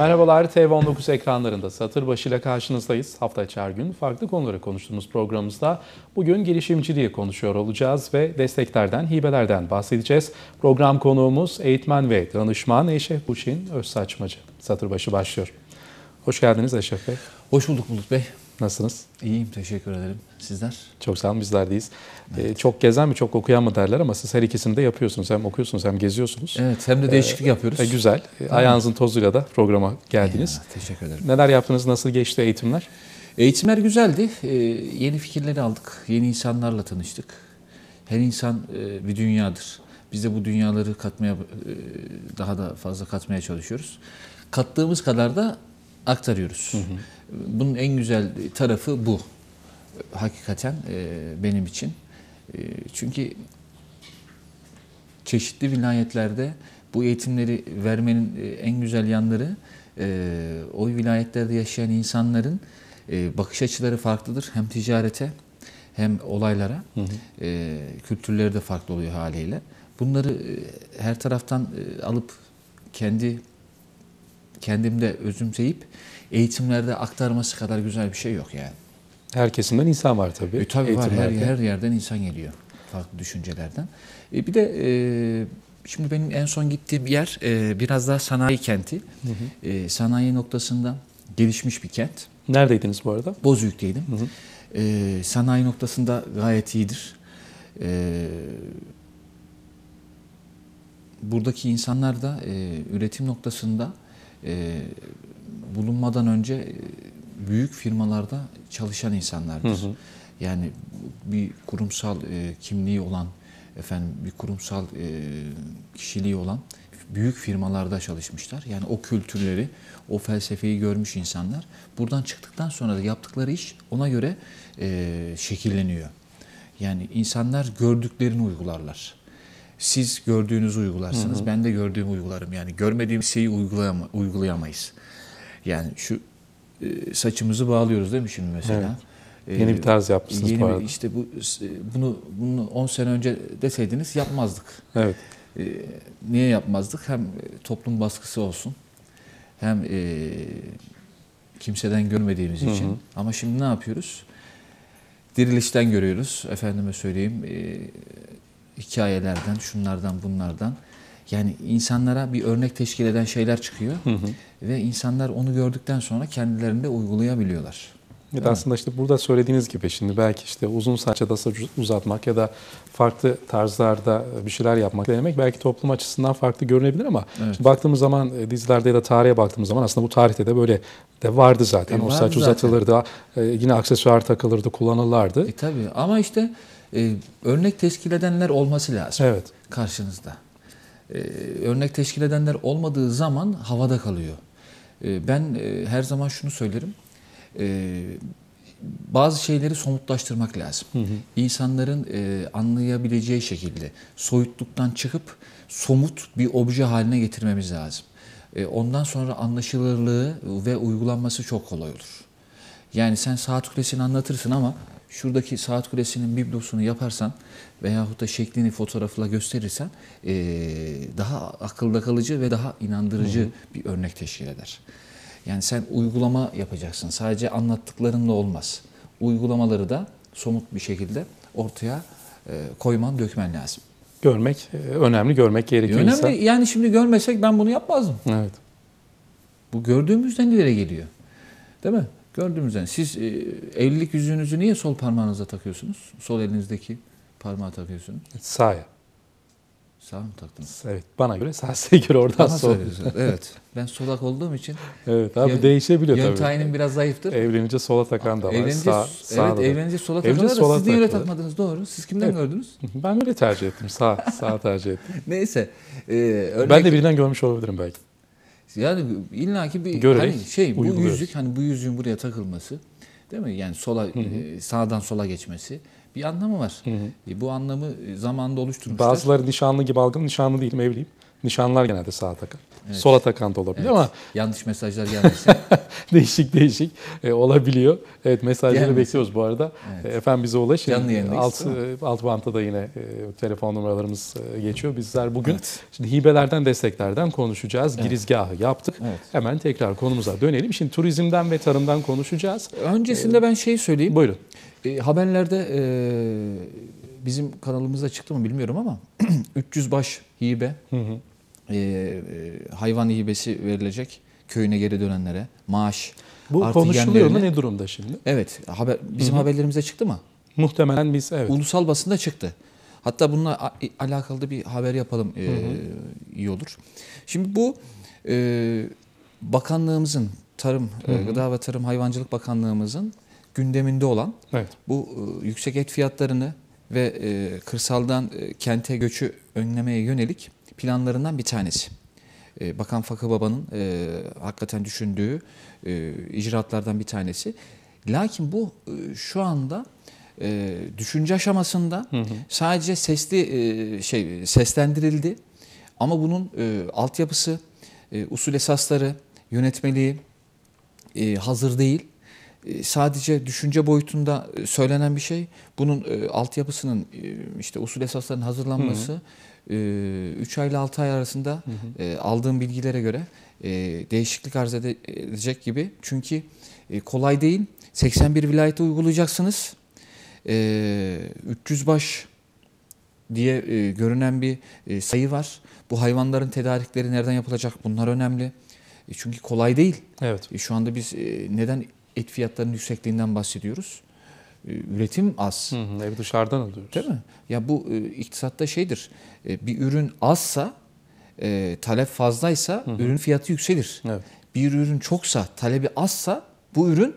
Merhabalar TV19 ekranlarında satır başıyla karşınızdayız. Hafta içi gün farklı konuları konuştuğumuz programımızda bugün girişimciliği konuşuyor olacağız ve desteklerden, hibelerden bahsedeceğiz. Program konuğumuz eğitmen ve danışman Eşref Buşin Özsaçmacı. Satır başı başlıyor. Hoş geldiniz Eşref Bey. Hoş bulduk Bulut Bey. Nasılsınız? İyiyim, teşekkür ederim. Sizler? Çok sağ olun, bizler deyiz. Evet. Ee, çok gezen mi, çok okuyan mı derler ama siz her ikisini de yapıyorsunuz. Hem okuyorsunuz hem geziyorsunuz. Evet, hem de ee, değişiklik ee, yapıyoruz. E, güzel. Tamam. Ee, ayağınızın tozuyla da programa geldiniz. Ya, teşekkür ederim. Neler yaptınız, nasıl geçti eğitimler? Eğitimler güzeldi. Ee, yeni fikirleri aldık, yeni insanlarla tanıştık. Her insan e, bir dünyadır. Biz de bu dünyaları katmaya, e, daha da fazla katmaya çalışıyoruz. Kattığımız kadar da aktarıyoruz. Hı hı. Bunun en güzel tarafı bu. Hakikaten e, benim için. E, çünkü çeşitli vilayetlerde bu eğitimleri vermenin e, en güzel yanları o vilayetlerde yaşayan insanların bakış açıları farklıdır. Hem ticarete hem olaylara hı hı. kültürleri de farklı oluyor haliyle. Bunları her taraftan alıp kendi kendimde özümseyip eğitimlerde aktarması kadar güzel bir şey yok yani. Her kesimden insan var tabii. E, tabii var. Her, her yerden insan geliyor. Farklı düşüncelerden. E, bir de e, şimdi benim en son gittiğim yer e, biraz daha sanayi kenti. Hı hı. E, sanayi noktasında gelişmiş bir kent. Neredeydiniz bu arada? Bozüyük'teydim. Hı hı. E, sanayi noktasında gayet iyidir. E, buradaki insanlar da e, üretim noktasında e, bulunmadan önce e, büyük firmalarda çalışan insanlardır. Hı hı. Yani bir kurumsal e, kimliği olan, efendim bir kurumsal e, kişiliği olan büyük firmalarda çalışmışlar. Yani o kültürleri, o felsefeyi görmüş insanlar. Buradan çıktıktan sonra da yaptıkları iş ona göre e, şekilleniyor. Yani insanlar gördüklerini uygularlar. Siz gördüğünüzü uygularsınız. Hı hı. Ben de gördüğümü uygularım. Yani görmediğim şeyi uygulayama, uygulayamayız. Yani şu e, saçımızı bağlıyoruz değil mi şimdi mesela? Evet. E, yeni bir tarz yapmışsınız yeni bu arada. işte bu e, bunu bunu 10 sene önce deseydiniz yapmazdık. Evet. niye yapmazdık? Hem toplum baskısı olsun. Hem kimseden görmediğimiz için. Hı hı. Ama şimdi ne yapıyoruz? Dirilişten görüyoruz. Efendime söyleyeyim hikayelerden, şunlardan, bunlardan. Yani insanlara bir örnek teşkil eden şeyler çıkıyor hı hı. ve insanlar onu gördükten sonra kendilerinde uygulayabiliyorlar. Evet, aslında işte burada söylediğiniz gibi şimdi belki işte uzun saç adası uzatmak ya da farklı tarzlarda e, bir şeyler yapmak demek belki toplum açısından farklı görünebilir ama evet. baktığımız zaman e, dizilerde ya da tarihe baktığımız zaman aslında bu tarihte de böyle de vardı zaten. E, vardı saç zaten. uzatılırdı, e, yine aksesuar takılırdı, kullanılırdı. E, tabii ama işte e, örnek teşkil edenler olması lazım evet. karşınızda. E, örnek teşkil edenler olmadığı zaman havada kalıyor. E, ben e, her zaman şunu söylerim. E, bazı şeyleri somutlaştırmak lazım. Hı hı. İnsanların e, anlayabileceği şekilde soyutluktan çıkıp somut bir obje haline getirmemiz lazım. E, ondan sonra anlaşılırlığı ve uygulanması çok kolay olur. Yani sen saat kulesini anlatırsın ama şuradaki saat kulesinin biblosunu yaparsan veyahut da şeklini fotoğrafla gösterirsen e, daha akılda kalıcı ve daha inandırıcı Hı -hı. bir örnek teşkil eder. Yani sen uygulama yapacaksın. Sadece anlattıklarınla olmaz. Uygulamaları da somut bir şekilde ortaya e, koyman, dökmen lazım. Görmek önemli, görmek gerekiyor. Önemli. Insan. Yani şimdi görmesek ben bunu yapmazdım. Evet. Bu gördüğümüzden ileri geliyor. Değil mi? Gördüğümüzden siz e, evlilik yüzüğünüzü niye sol parmağınıza takıyorsunuz? Sol elinizdeki parmağa takıyorsunuz. Sağa. Sağ mı taktınız? Evet. Bana göre sağ size göre oradan Bana sol. evet. Ben solak olduğum için. Evet abi yön, değişebiliyor tabii. Yön tayinim biraz zayıftır. Evlenince sola takan da var. Evlenince, sağ, evet, sağda da. evlenince sola takan da sola siz takılır. niye öyle takmadınız? Doğru. Siz kimden evet. gördünüz? Ben öyle tercih ettim. Sağ, sağ tercih ettim. Neyse. E, örnek... Ben de birinden görmüş olabilirim belki. Yani illaki bir Görerek, hani şey bu yüzük hani bu yüzüğün buraya takılması değil mi? Yani sola hı hı. E, sağdan sola geçmesi bir anlamı var. Hı hı. E, bu anlamı e, zamanda oluşturmuşlar. Bazıları nişanlı gibi algın nişanlı değilim evliyim. Nişanlar genelde sağa takar. Evet. Sola takan da olabilir evet. ama yanlış mesajlar gelmesin. değişik değişik e, olabiliyor. Evet mesajları Gelmesin. bekliyoruz bu arada. Evet. E, efendim bize ulaşın. Canlı yayındayız. Alt, e, alt bantta da yine e, telefon numaralarımız e, geçiyor. Bizler bugün evet. şimdi hibelerden desteklerden konuşacağız. Evet. Girizgahı yaptık. Evet. Hemen tekrar konumuza dönelim. Şimdi turizmden ve tarımdan konuşacağız. Öncesinde ee, ben şey söyleyeyim. Buyurun. E, haberlerde e, bizim kanalımızda çıktı mı bilmiyorum ama 300 baş hibe. Hı hı e, e, hayvan hibesi verilecek köyüne geri dönenlere maaş. Bu artı konuşuluyor mu ne durumda şimdi? Evet haber, bizim Hı-hı. haberlerimize çıktı mı? Muhtemelen biz evet. Ulusal basında çıktı. Hatta bununla alakalı da bir haber yapalım e, Hı -hı. iyi olur. Şimdi bu e, bakanlığımızın Tarım, e, Hı -hı. Gıda ve Tarım Hayvancılık Bakanlığımızın gündeminde olan evet. bu e, yüksek et fiyatlarını ve e, kırsaldan e, kente göçü önlemeye yönelik planlarından bir tanesi. Ee, Bakan Fakı Baba'nın e, hakikaten düşündüğü e, icraatlardan bir tanesi. Lakin bu e, şu anda e, düşünce aşamasında hı hı. sadece sesli e, şey seslendirildi. Ama bunun e, altyapısı, e, usul esasları, yönetmeliği e, hazır değil. E, sadece düşünce boyutunda e, söylenen bir şey. Bunun e, altyapısının e, işte usul esaslarının hazırlanması, hı hı 3 ee, ay ile 6 ay arasında hı hı. E, aldığım bilgilere göre e, değişiklik arz edecek gibi. Çünkü e, kolay değil. 81 vilayete uygulayacaksınız. 300 baş diye görünen bir sayı var. Bu hayvanların tedarikleri nereden yapılacak? Bunlar önemli. Çünkü kolay değil. Evet. Şu anda biz neden et fiyatlarının yüksekliğinden bahsediyoruz? Ee, üretim az. Hı hı, ev dışarıdan alıyoruz. Değil mi? Ya bu e, iktisatta şeydir. E, bir ürün azsa, e, talep fazlaysa hı hı. ürün fiyatı yükselir. Evet. Bir ürün çoksa, talebi azsa bu ürün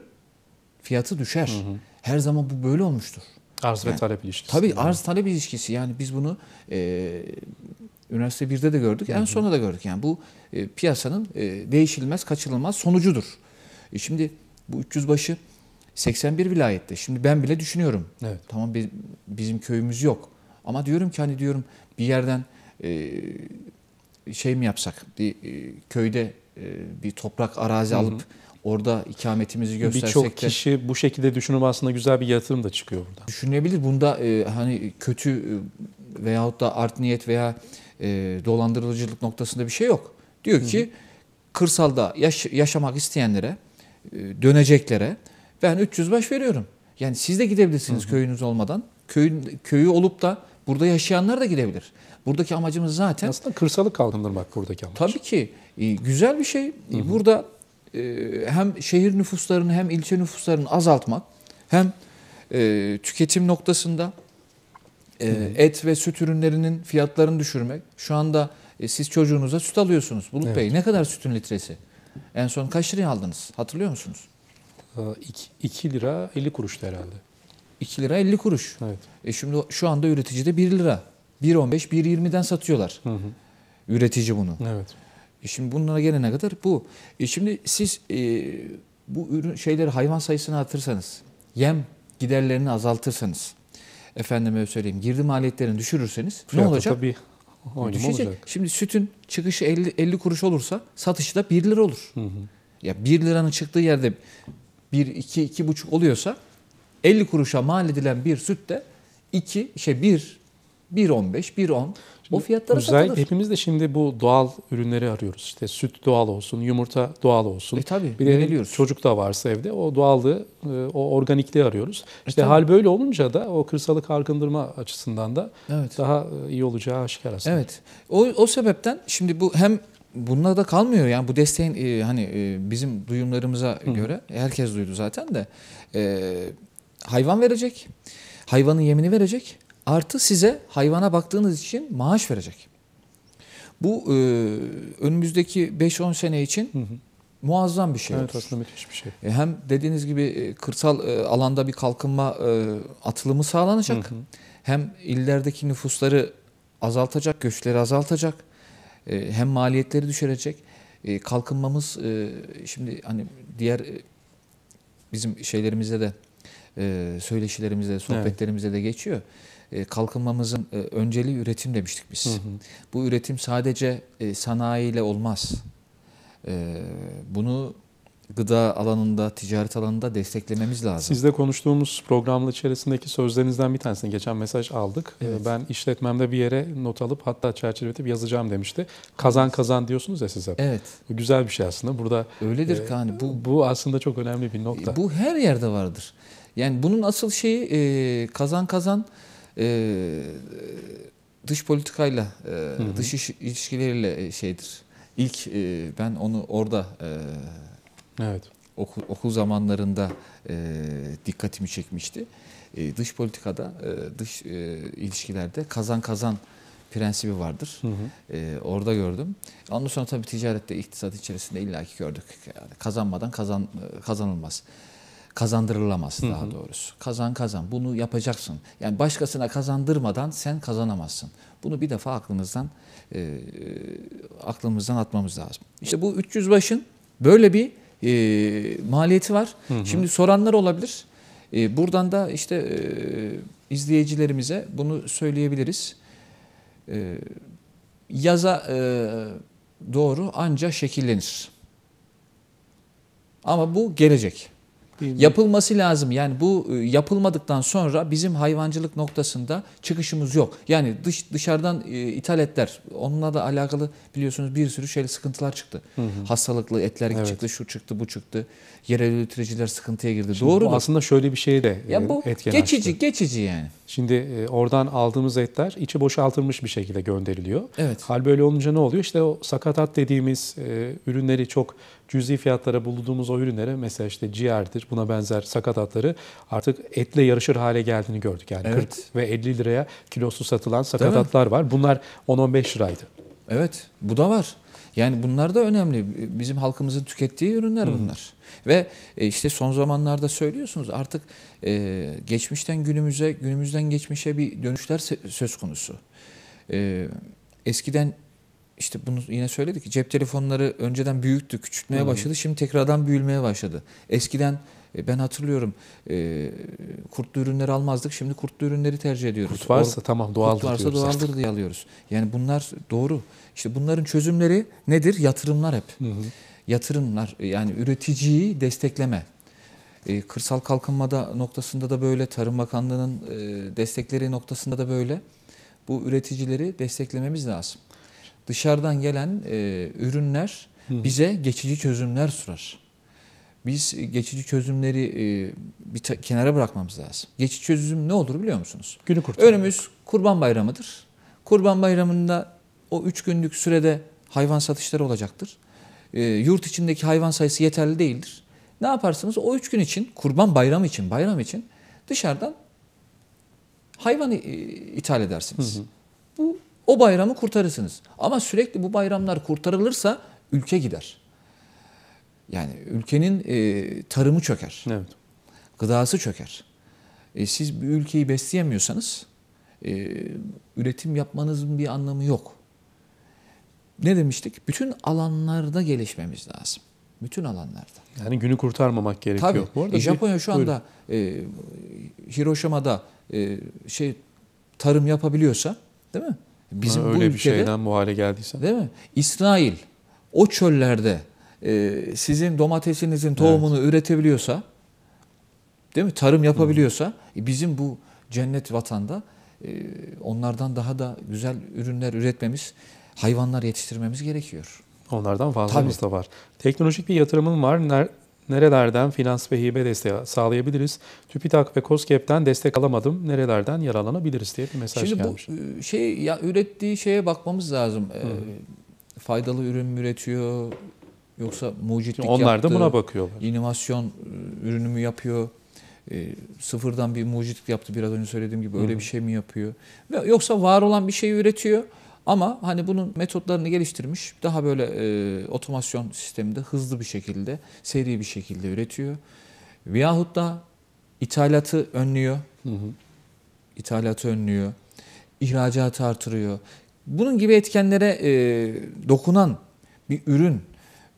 fiyatı düşer. Hı hı. Her zaman bu böyle olmuştur. Arz yani, ve talep ilişkisi. Tabii arz talep ilişkisi. Yani biz bunu e, üniversite 1'de de gördük, hı hı. en sonra da gördük. Yani bu e, piyasanın e, değişilmez, kaçınılmaz sonucudur. E şimdi bu 300 başı 81 vilayette. Şimdi ben bile düşünüyorum. Evet. Tamam biz, bizim köyümüz yok. Ama diyorum ki hani diyorum bir yerden e, şey mi yapsak? Bir e, köyde e, bir toprak arazi Hı -hı. alıp orada ikametimizi göstersek Birçok de... Birçok kişi bu şekilde düşünüp aslında güzel bir yatırım da çıkıyor burada. Düşünebilir. Bunda e, hani kötü e, veyahut da art niyet veya e, dolandırıcılık noktasında bir şey yok. Diyor ki Hı -hı. kırsalda yaş yaşamak isteyenlere, e, döneceklere ben 300 baş veriyorum. Yani siz de gidebilirsiniz hı hı. köyünüz olmadan. Köyün, köyü olup da burada yaşayanlar da gidebilir. Buradaki amacımız zaten... Aslında kırsalı kalkındırmak buradaki amaç. Tabii ki. Güzel bir şey. Hı hı. Burada e, hem şehir nüfuslarını hem ilçe nüfuslarını azaltmak hem e, tüketim noktasında e, hı hı. et ve süt ürünlerinin fiyatlarını düşürmek. Şu anda siz çocuğunuza süt alıyorsunuz. Bulut evet. Bey ne kadar sütün litresi? En son kaç liraya aldınız? Hatırlıyor musunuz? 2 ee, lira 50 kuruştu herhalde. 2 lira 50 kuruş. Evet. E şimdi şu anda üreticide 1 lira. 1.15, 1.20'den satıyorlar. Hı hı. Üretici bunu. Evet. E şimdi bunlara gelene kadar bu. E şimdi siz e, bu ürün şeyleri hayvan sayısını artırsanız, yem giderlerini azaltırsanız, efendime söyleyeyim girdi maliyetlerini düşürürseniz Fiyatı ne olacak? Tabii e düşecek. Olacak. Şimdi sütün çıkışı 50, 50 kuruş olursa satışı da 1 lira olur. Hı hı. Ya 1 liranın çıktığı yerde 1, 2, buçuk oluyorsa 50 kuruşa mal edilen bir süt de 2, şey 1, 1.15, 1.10 o fiyatlara Özellikle satılır. Hepimiz de şimdi bu doğal ürünleri arıyoruz. İşte süt doğal olsun, yumurta doğal olsun. E tabii, bir de çocuk da varsa evde o doğallığı, e, o organikliği arıyoruz. E işte hal böyle olunca da o kırsalı kalkındırma açısından da evet. daha e, iyi olacağı aşikar aslında. Evet. O, o sebepten şimdi bu hem bununla da kalmıyor. Yani bu desteğin e, hani e, bizim duyumlarımıza Hı. göre herkes duydu zaten de e, hayvan verecek. Hayvanın yemini verecek. Artı size hayvana baktığınız için maaş verecek. Bu e, önümüzdeki 5-10 sene için hı muazzam bir şey. Evet olur. aslında müthiş bir şey. E, hem dediğiniz gibi e, kırsal e, alanda bir kalkınma atılımı sağlanacak. Hı hı. Hem illerdeki nüfusları azaltacak, göçleri azaltacak e, hem maliyetleri düşürecek. E, kalkınmamız e, şimdi hani diğer bizim şeylerimizde de e, söyleşilerimizde, sohbetlerimizde evet. de geçiyor. kalkınmamızın e, önceliği üretim demiştik biz. Hı hı. Bu üretim sadece sanayiyle olmaz. bunu gıda alanında, ticaret alanında desteklememiz lazım. Sizle konuştuğumuz programın içerisindeki sözlerinizden bir tanesini geçen mesaj aldık. Ee, evet. Ben işletmemde bir yere not alıp hatta çerçeveletip yazacağım demişti. Kazan kazan diyorsunuz ya size. Evet. güzel bir şey aslında. Burada Öyledir e, Kani. Bu bu aslında çok önemli bir nokta. E, bu her yerde vardır. Yani bunun asıl şeyi e, kazan kazan e, dış politikayla, e, hı hı. dış ilişkileriyle e, şeydir. İlk e, ben onu orada e, Evet. Okul, okul zamanlarında e, dikkatimi çekmişti. E, dış politikada, e, dış e, ilişkilerde kazan kazan prensibi vardır. Hı hı. E, orada gördüm. Ondan sonra tabii ticarette, iktisat içerisinde illaki gördük. Yani kazanmadan kazan kazanılmaz kazandırılamaz daha Hı -hı. daha doğrusu. Kazan kazan bunu yapacaksın. Yani başkasına kazandırmadan sen kazanamazsın. Bunu bir defa aklımızdan e, aklımızdan atmamız lazım. İşte bu 300 başın böyle bir e, maliyeti var. Hı hı. Şimdi soranlar olabilir. E, buradan da işte e, izleyicilerimize bunu söyleyebiliriz. E, yaza e, doğru anca şekillenir. Ama bu gelecek. Yapılması lazım. Yani bu e, yapılmadıktan sonra bizim hayvancılık noktasında çıkışımız yok. Yani dış dışarıdan etler onunla da alakalı biliyorsunuz bir sürü şeyle sıkıntılar çıktı. Hı hı. Hastalıklı etler evet. çıktı, şu çıktı, bu çıktı. Yerel üreticiler sıkıntıya girdi. Şimdi Doğru. Bu aslında şöyle bir şey de e, ya bu etken geçici, açtı. geçici yani. Şimdi e, oradan aldığımız etler içi boşaltılmış bir şekilde gönderiliyor. Evet. Hal böyle olunca ne oluyor? İşte o sakatat dediğimiz ürünleri çok cüzi fiyatlara bulduğumuz o ürünlere mesela işte ciğerdir buna benzer sakat atları artık etle yarışır hale geldiğini gördük. Yani evet. 40 ve 50 liraya kilosu satılan sakat atlar var. Bunlar 10-15 liraydı. Evet bu da var. Yani bunlar da önemli. Bizim halkımızın tükettiği ürünler bunlar. Hı. Ve e, işte son zamanlarda söylüyorsunuz artık e, geçmişten günümüze, günümüzden geçmişe bir dönüşler söz konusu. E, eskiden işte bunu yine söyledik. Cep telefonları önceden büyüktü, küçültmeye hı başladı. Şimdi tekrardan büyülmeye başladı. Eskiden e, ben hatırlıyorum e, kurtlu ürünleri almazdık. Şimdi kurtlu ürünleri tercih ediyoruz. Kurt varsa Or- tamam doğal Kurt varsa doğaldır diye alıyoruz. Yani bunlar doğru. İşte bunların çözümleri nedir? Yatırımlar hep. Hı Yatırımlar yani üreticiyi destekleme. E, kırsal kalkınmada noktasında da böyle, Tarım Bakanlığı'nın e, destekleri noktasında da böyle. Bu üreticileri desteklememiz lazım dışarıdan gelen e, ürünler bize geçici çözümler sunar. Biz geçici çözümleri e, bir kenara bırakmamız lazım. Geçici çözüm ne olur biliyor musunuz? Günü kurtarmak. Önümüz Kurban Bayramı'dır. Kurban Bayramı'nda o üç günlük sürede hayvan satışları olacaktır. E, yurt içindeki hayvan sayısı yeterli değildir. Ne yaparsınız? O üç gün için, Kurban Bayramı için, bayram için dışarıdan hayvan e, ithal edersiniz. Hı hı. Bu o bayramı kurtarırsınız. Ama sürekli bu bayramlar kurtarılırsa ülke gider. Yani ülkenin e, tarımı çöker. Evet. Gıdası çöker. E, siz bir ülkeyi besleyemiyorsanız e, üretim yapmanızın bir anlamı yok. Ne demiştik? Bütün alanlarda gelişmemiz lazım. Bütün alanlarda. Yani günü kurtarmamak gerekiyor. Tabii. Bu arada e, Japonya şu anda buyurun. e, Hiroşima'da e, şey tarım yapabiliyorsa, değil mi? Bizim öyle bu ülkede, bir şeyden bu hale geldiyse, Değil mi? İsrail o çöllerde e, sizin domatesinizin tohumunu evet. üretebiliyorsa, değil mi? Tarım yapabiliyorsa e, bizim bu cennet vatanda e, onlardan daha da güzel ürünler üretmemiz, hayvanlar yetiştirmemiz gerekiyor. Onlardan fazlamız Tabii. da var. Teknolojik bir yatırımın var. Nerelerden finans ve hibe desteği sağlayabiliriz? TÜBİTAK ve COSGAP'ten destek alamadım. Nerelerden yaralanabiliriz diye bir mesaj Şimdi gelmiş. Şimdi e, bu şey ya ürettiği şeye bakmamız lazım. E, Hı. E, faydalı ürün mü üretiyor yoksa mucitlik yaptı. Onlar da buna bakıyorlar. İnovasyon e, ürünü mü yapıyor? E, sıfırdan bir mucitlik yaptı biraz önce söylediğim gibi öyle Hı. bir şey mi yapıyor? Yoksa var olan bir şeyi üretiyor ama hani bunun metotlarını geliştirmiş, daha böyle e, otomasyon sisteminde hızlı bir şekilde, seri bir şekilde üretiyor. Veyahut da ithalatı önlüyor. Hı hı. İthalatı önlüyor. İhracatı artırıyor. Bunun gibi etkenlere e, dokunan bir ürün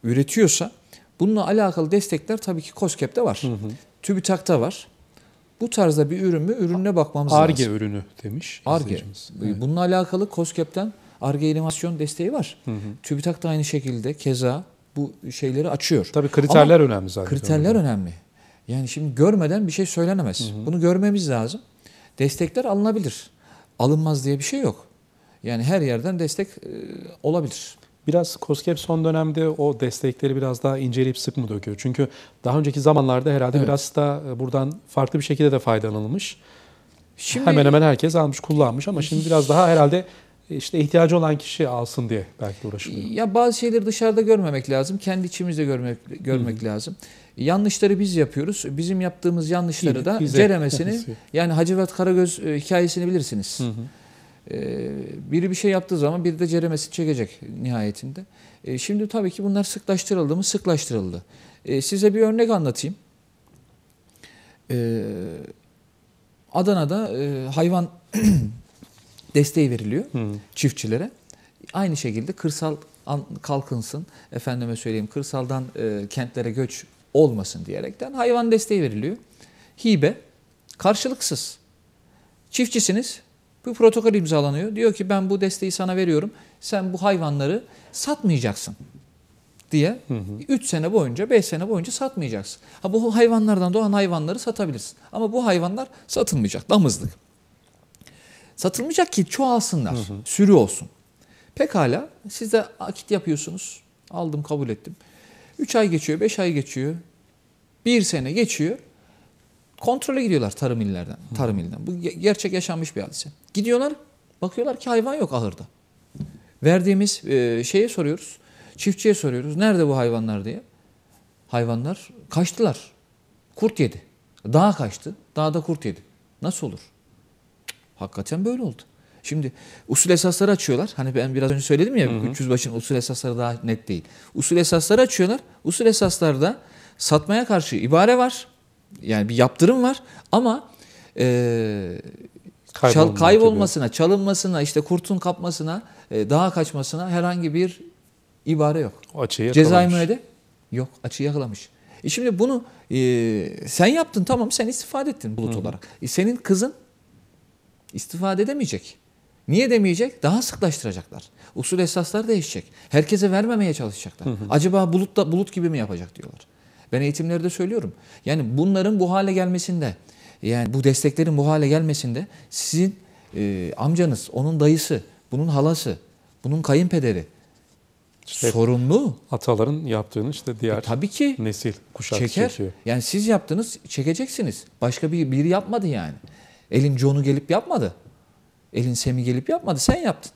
üretiyorsa bununla alakalı destekler tabii ki COSGAP'te var. Hı hı. TÜBİTAK'ta var. Bu tarzda bir ürün mü? Ürününe bakmamız Arge lazım. Arge ürünü demiş. Arge. Evet. Bununla alakalı COSGAP'ten Arge inovasyon desteği var. Hı hı. TÜBİTAK da aynı şekilde keza bu şeyleri açıyor. Tabii kriterler Ama önemli zaten. Kriterler önemli. Yani şimdi görmeden bir şey söylenemez. Hı hı. Bunu görmemiz lazım. Destekler alınabilir. Alınmaz diye bir şey yok. Yani her yerden destek e, olabilir. Biraz COSGAP son dönemde o destekleri biraz daha inceleyip sık mı döküyor? Çünkü daha önceki zamanlarda herhalde evet. biraz da e, buradan farklı bir şekilde de faydalanılmış. Şimdi, hemen hemen herkes almış, kullanmış ama şimdi biraz daha herhalde e, işte ihtiyacı olan kişi alsın diye belki uğraşılıyor. Ya bazı şeyleri dışarıda görmemek lazım. Kendi içimizde görmek görmek Hı. lazım. Yanlışları biz yapıyoruz. Bizim yaptığımız yanlışları İyi, da ceremesini yani Hacivat Karagöz e, hikayesini bilirsiniz. hı. Ee, biri bir şey yaptığı zaman biri de ceremesini çekecek nihayetinde. Ee, şimdi tabii ki bunlar sıklaştırıldı mı? Sıklaştırıldı. Ee, size bir örnek anlatayım. Adana'da e, hayvan desteği veriliyor hmm. çiftçilere. Aynı şekilde kırsal kalkınsın, efendime söyleyeyim kırsaldan e, kentlere göç olmasın diyerekten hayvan desteği veriliyor. Hibe karşılıksız. Çiftçisiniz, bu protokol imzalanıyor. Diyor ki ben bu desteği sana veriyorum. Sen bu hayvanları satmayacaksın diye 3 sene boyunca 5 sene boyunca satmayacaksın. Ha bu hayvanlardan doğan hayvanları satabilirsin. Ama bu hayvanlar satılmayacak. Damızlık. Satılmayacak ki çoğalsınlar. Hı hı. Sürü olsun. Pekala siz de akit yapıyorsunuz. Aldım kabul ettim. 3 ay geçiyor, 5 ay geçiyor. 1 sene geçiyor kontrole gidiyorlar tarım illerden. Tarım ilinden. Bu gerçek yaşanmış bir hadise. Gidiyorlar bakıyorlar ki hayvan yok ahırda. Verdiğimiz e, şeye soruyoruz. Çiftçiye soruyoruz. Nerede bu hayvanlar diye. Hayvanlar kaçtılar. Kurt yedi. Dağa kaçtı. Dağda kurt yedi. Nasıl olur? Hakikaten böyle oldu. Şimdi usul esasları açıyorlar. Hani ben biraz önce söyledim ya 300 başın usul esasları daha net değil. Usul esasları açıyorlar. Usul esaslarda satmaya karşı ibare var yani bir yaptırım var ama e, çal, kaybolmasına, gibi. çalınmasına, işte kurtun kapmasına, e, dağa kaçmasına herhangi bir ibare yok. O açıyı Cezai müeyyide yok. Açıyı yakalamış. E şimdi bunu e, sen yaptın tamam sen istifade ettin bulut Hı. olarak. E senin kızın istifade edemeyecek. Niye demeyecek? Daha sıklaştıracaklar. Usul esaslar değişecek. Herkese vermemeye çalışacaklar. Hı hı. Acaba bulut da bulut gibi mi yapacak diyorlar. Ben eğitimlerde söylüyorum. Yani bunların bu hale gelmesinde, yani bu desteklerin bu hale gelmesinde sizin e, amcanız, onun dayısı, bunun halası, bunun kayınpederi işte sorumlu. Ataların yaptığını işte diğer e, tabii ki nesil kuşak çeker. çekiyor. Yani siz yaptınız, çekeceksiniz. Başka bir biri yapmadı yani. Elin John'u gelip yapmadı. Elin Sem'i gelip yapmadı. Sen yaptın.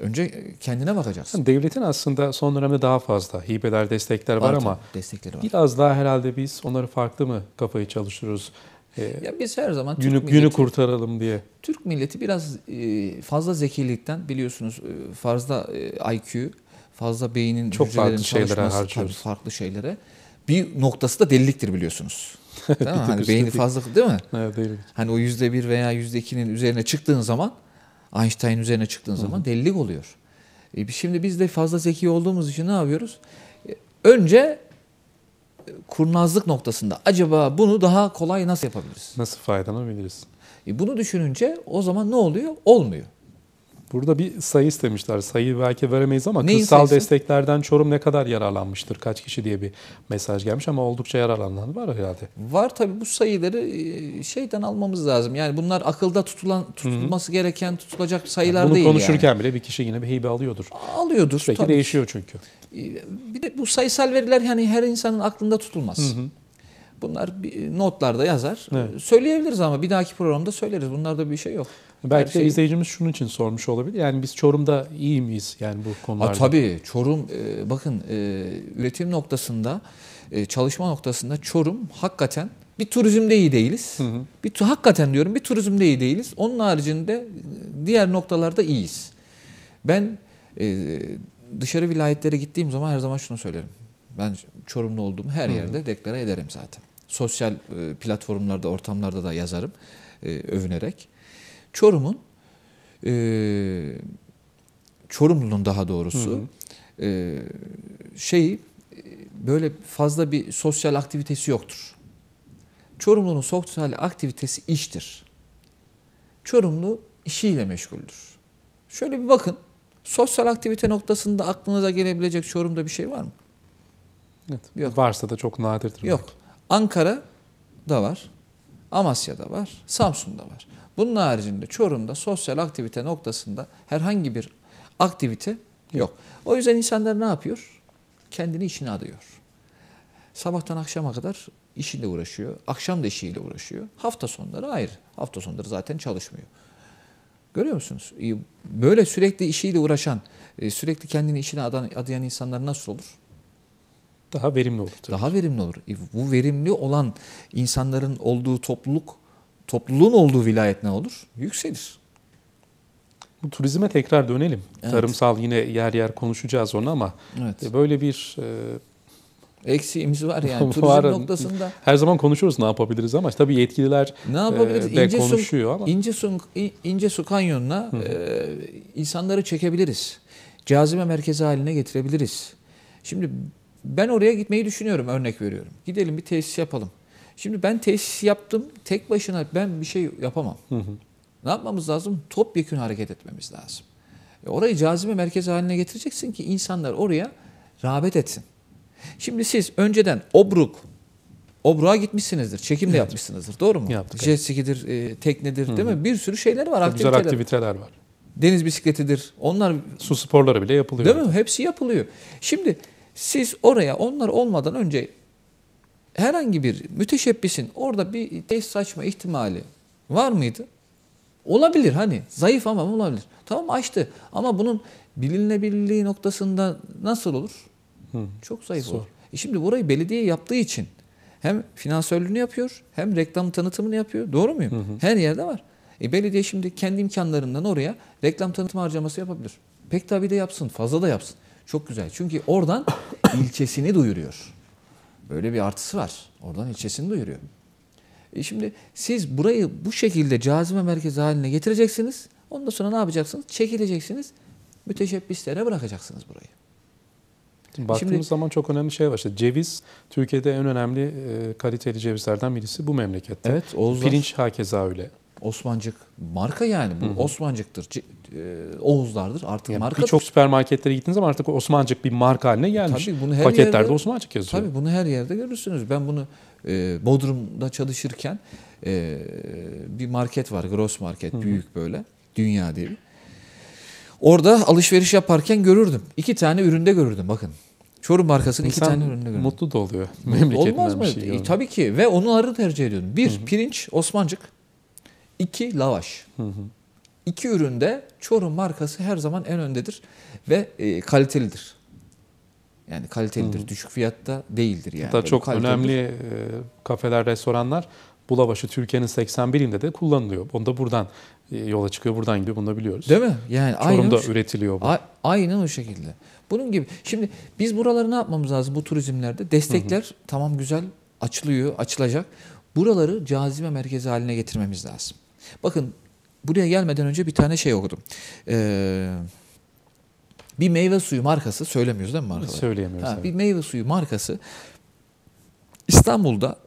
Önce kendine bakacağız. Yani devletin aslında son dönemde daha fazla hibeler, destekler var, var ama destekleri var. biraz daha herhalde biz onları farklı mı kafayı çalıştırıyoruz? Ee, ya biz her zaman Türk milleti, günü kurtaralım diye. Türk milleti biraz e, fazla zekilikten biliyorsunuz e, fazla e, IQ, fazla beynin çok farklı şeylere harcıyoruz. farklı şeylere. Bir noktası da deliliktir biliyorsunuz. Değil mi? hani beyni fazla değil mi? Evet, değil. Hani o yüzde bir veya yüzde ikinin üzerine çıktığın zaman Einstein üzerine çıktığın zaman delilik oluyor. E, şimdi biz de fazla zeki olduğumuz için ne yapıyoruz? E, önce e, kurnazlık noktasında acaba bunu daha kolay nasıl yapabiliriz? Nasıl faydalanabiliriz? bunu düşününce o zaman ne oluyor? Olmuyor. Burada bir sayı istemişler. Sayı belki veremeyiz ama Neyin kırsal sayısı? desteklerden Çorum ne kadar yararlanmıştır, kaç kişi diye bir mesaj gelmiş ama oldukça yararlanan var herhalde. Var tabii bu sayıları e, şeyden almamız lazım. Yani bunlar akılda tutulan tutulması Hı-hı. gereken tutulacak sayılar yani bunu değil. Bunu konuşurken yani. bile bir kişi yine bir hibe alıyordur. Alıyordur. Sürekli tabii. değişiyor çünkü. E, bir de bu sayısal veriler yani her insanın aklında tutulmaz. Hı-hı. Bunlar e, notlarda yazar. Evet. Söyleyebiliriz ama bir dahaki programda söyleriz. Bunlarda bir şey yok. Belki şey... de izleyicimiz şunun için sormuş olabilir. Yani biz Çorum'da iyi miyiz yani bu konularda? Ha, tabii Çorum e, bakın e, üretim noktasında e, çalışma noktasında Çorum hakikaten bir turizmde iyi değiliz. Hı hı. Bir hakikaten diyorum bir turizmde iyi değiliz. Onun haricinde diğer noktalarda iyiyiz. Ben dışarı vilayetlere gittiğim zaman her zaman şunu söylerim. Ben Çorumlu olduğumu her yerde hı hı. deklare ederim zaten. Sosyal platformlarda, ortamlarda da yazarım e, övünerek. Çorum'un e, Çorumlu'nun daha doğrusu hı E, şeyi e, böyle fazla bir sosyal aktivitesi yoktur. Çorumlu'nun sosyal aktivitesi iştir. Çorumlu işiyle meşguldür. Şöyle bir bakın. Sosyal aktivite noktasında aklınıza gelebilecek Çorum'da bir şey var mı? Evet. Yok. Varsa da çok nadirdir. Yok. Belki. Ankara da var. Amasya'da var, Samsun'da var. Bunun haricinde Çorum'da sosyal aktivite noktasında herhangi bir aktivite yok. O yüzden insanlar ne yapıyor? Kendini işine adıyor. Sabahtan akşama kadar işiyle uğraşıyor. Akşam da işiyle uğraşıyor. Hafta sonları ayrı. Hafta sonları zaten çalışmıyor. Görüyor musunuz? Böyle sürekli işiyle uğraşan, e, sürekli kendini işine adayan insanlar nasıl olur? daha verimli olur. Tabii. Daha verimli olur. E, bu verimli olan insanların olduğu topluluk, topluluğun olduğu vilayet ne olur? Yükselir. Bu turizme tekrar dönelim. Evet. Tarımsal yine yer yer konuşacağız onu ama evet. E, böyle bir e, eksiğimiz var yani turizm var, noktasında. Her zaman konuşuruz, ne yapabiliriz ama tabii yetkililer ne yapabiliriz? E, de ince konuşuyor ama. İnce su, ince su kanyonuna e, insanları çekebiliriz. Cazime merkezi haline getirebiliriz. Şimdi ben oraya gitmeyi düşünüyorum örnek veriyorum. Gidelim bir tesis yapalım. Şimdi ben tesis yaptım. Tek başına ben bir şey yapamam. Hı hı. Ne yapmamız lazım? Topyekün hareket etmemiz lazım. E orayı cazibe merkez haline getireceksin ki insanlar oraya rağbet etsin. Şimdi siz önceden Obruk, Obruk'a gitmişsinizdir. Çekim de evet. yapmışsınızdır. Doğru mu? Yaptık. Jet ski'dir, e, teknedir Hı-hı. değil mi? Bir sürü şeyler var. Çok aktiviteler. güzel aktiviteler var. Deniz bisikletidir. Onlar su sporları bile yapılıyor. Değil mi? Hepsi yapılıyor. Şimdi siz oraya onlar olmadan önce herhangi bir müteşebbisin orada bir test saçma ihtimali var mıydı? Olabilir hani zayıf ama olabilir. Tamam açtı ama bunun bilinebilirliği noktasında nasıl olur? Hı. Çok zayıf Zor. olur. E şimdi burayı belediye yaptığı için hem finansörlüğünü yapıyor hem reklam tanıtımını yapıyor. Doğru muyum? Hı hı. Her yerde var. E belediye şimdi kendi imkanlarından oraya reklam tanıtım harcaması yapabilir. Pek tabi de yapsın, fazla da yapsın. Çok güzel. Çünkü oradan ilçesini duyuruyor. Böyle bir artısı var. Oradan ilçesini duyuruyor. E şimdi siz burayı bu şekilde cazibe merkezi haline getireceksiniz. Ondan sonra ne yapacaksınız? Çekileceksiniz. Müteşebbislere bırakacaksınız burayı. Şimdi e baktığımız Şimdi, zaman çok önemli şey var. İşte ceviz Türkiye'de en önemli e, kaliteli cevizlerden birisi bu memlekette. Evet, Oğuzlar, Pirinç hakeza öyle. Osmancık marka yani bu Hı-hı. Osmancıktır. E, Oğuzlardır. Artık yani marka birçok süpermarketlere gittiğiniz zaman artık Osmancık bir marka haline gelmiş. Tabii bunu her Paketlerde yerde, Osmancık yazıyor. Tabii bunu her yerde görürsünüz. Ben bunu e, Bodrum'da çalışırken e, bir market var. Gross market. hı Büyük böyle. Dünya diye Orada alışveriş yaparken görürdüm. İki tane üründe görürdüm bakın. Çorum markasının İnsan iki tane ürünü görürdüm. mutlu da oluyor. Memleketinden Olmaz mı? Şey e, tabii ki ve onu arı tercih ediyordum. Bir, hı. pirinç Osmancık. İki, lavaş. Hı hı iki üründe Çorum markası her zaman en öndedir ve e, kalitelidir. Yani kalitelidir, hmm. düşük fiyatta değildir yani. Hatta çok kalitelidir. önemli e, kafeler, restoranlar Bulabaşı Türkiye'nin 81 ilinde de kullanılıyor. da buradan e, yola çıkıyor, buradan gidiyor. Bunu da biliyoruz. Değil mi? Yani Çorum'da aynen üretiliyor bu. A, aynen o şekilde. Bunun gibi. Şimdi biz buraları ne yapmamız lazım bu turizmlerde? Destekler hı tamam güzel açılıyor, açılacak. Buraları cazibe merkezi haline getirmemiz lazım. Bakın buraya gelmeden önce bir tane şey okudum. Ee, bir meyve suyu markası söylemiyoruz değil mi markaları? Söyleyemiyoruz. Ha, bir meyve suyu markası İstanbul'da